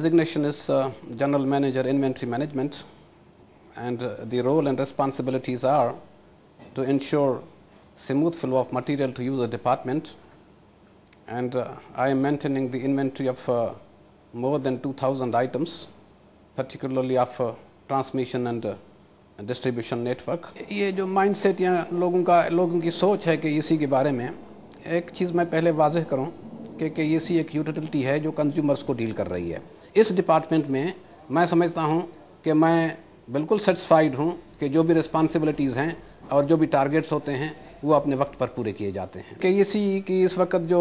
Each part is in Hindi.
Designation is uh, General Manager Inventory Management and uh, the role and responsibilities are to ensure smooth flow of material to user department and uh, I am maintaining the inventory of uh, more than 2000 items particularly of uh, transmission and uh, distribution network. ये जो mindset या लोगों का लोगों की सोच है कि ईसी के बारे में एक चीज़ मैं पहले वाजह करूं कि के E C एक utility है जो consumers को deal कर रही है इस डिपार्टमेंट में मैं समझता हूँ कि मैं बिल्कुल सेटिस्फाइड हूँ कि जो भी रिस्पॉन्सिबिलिटीज़ हैं और जो भी टारगेट्स होते हैं वो अपने वक्त पर पूरे किए जाते हैं के सी की इस वक्त जो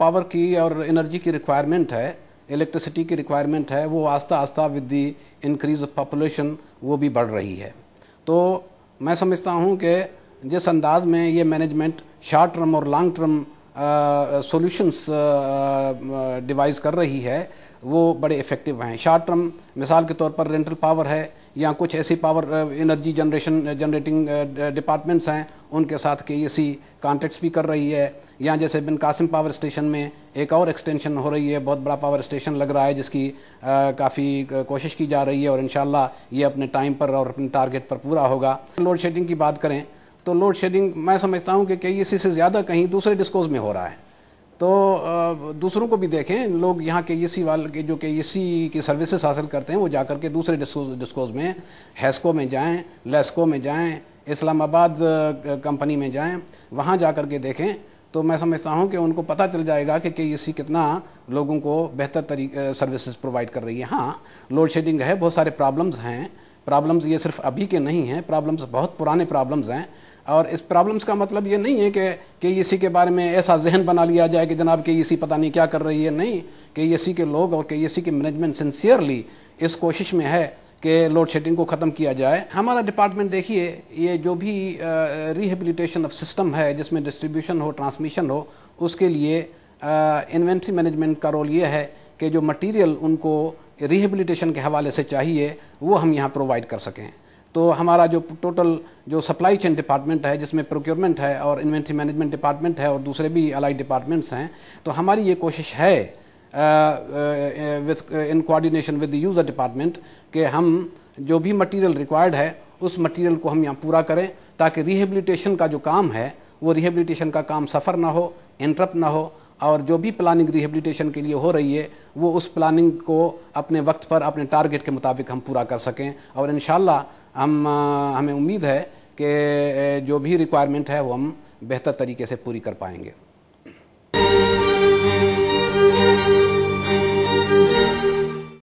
पावर की और एनर्जी की रिक्वायरमेंट है इलेक्ट्रिसिटी की रिक्वायरमेंट है वो आस्ता आस्ता with the increase of population वो भी बढ़ रही है तो मैं समझता हूँ कि जिस अंदाज में ये मैनेजमेंट शॉर्ट टर्म और लॉन्ग टर्म सॉल्यूशंस डिवाइस कर रही है वो बड़े इफेक्टिव हैं शॉर्ट टर्म मिसाल के तौर पर रेंटल पावर है या कुछ ऐसी power energy generation generating departments हैं उनके साथ के ए सी कॉन्ट्रैक्ट्स भी कर रही है या जैसे बिन कासिम पावर स्टेशन में एक और एक्सटेंशन हो रही है बहुत बड़ा पावर स्टेशन लग रहा है जिसकी काफ़ी कोशिश की जा रही है और इन ये अपने टाइम पर और अपने टारगेट पर पूरा होगा लोड शेडिंग की बात करें तो लोड शेडिंग मैं समझता हूँ कि कई इसी से ज़्यादा कहीं दूसरे डिस्कोज में हो रहा है तो दूसरों को भी देखें लोग यहाँ के ई वाले के जो के ई की सर्विसेज हासिल करते हैं वो जाकर के दूसरे डिस्कोज में हैस्को में जाएं लेस्को में जाएं इस्लामाबाद कंपनी में जाएं वहाँ जाकर के देखें तो मैं समझता हूँ कि उनको पता चल जाएगा कि के ई कितना लोगों को बेहतर तरीके सर्विसेज प्रोवाइड कर रही है हाँ लोड शेडिंग है बहुत सारे प्रॉब्लम्स हैं प्रॉब्लम्स ये सिर्फ अभी के नहीं हैं प्रॉब्लम्स बहुत पुराने प्रॉब्लम्स हैं और इस प्रॉब्लम्स का मतलब ये नहीं है कि के ई के बारे में ऐसा जहन बना लिया जाए कि जनाब के ई पता नहीं क्या कर रही है नहीं के ई के लोग और के ई के मैनेजमेंट सिंसियरली इस कोशिश में है कि लोड शेडिंग को ख़त्म किया जाए हमारा डिपार्टमेंट देखिए ये जो भी रिहेबिलिटेशन ऑफ सिस्टम है जिसमें डिस्ट्रीब्यूशन हो ट्रांसमिशन हो उसके लिए इन्वेंट्री मैनेजमेंट का रोल ये है के जो मटेरियल उनको रिहेबिलिटेशन के हवाले से चाहिए वो हम यहाँ प्रोवाइड कर सकें तो हमारा जो टोटल जो सप्लाई चेन डिपार्टमेंट है जिसमें प्रोक्योरमेंट है और इन्वेंट्री मैनेजमेंट डिपार्टमेंट है और दूसरे भी अलाइड डिपार्टमेंट्स हैं तो हमारी ये कोशिश है with in coordination with the user department कि हम जो भी मटेरियल रिक्वायर्ड है उस मटेरियल को हम यहाँ पूरा करें ताकि रिहेबिलिटेशन का जो काम है वो रिहेबिलिटेशन का काम सफ़र ना हो इंटरप्ट ना हो और जो भी प्लानिंग रिहेबिलिटेशन के लिए हो रही है वो उस प्लानिंग को अपने वक्त पर अपने टारगेट के मुताबिक हम पूरा कर सकें और इन हम हमें उम्मीद है कि जो भी रिक्वायरमेंट है वो हम बेहतर तरीके से पूरी कर पाएंगे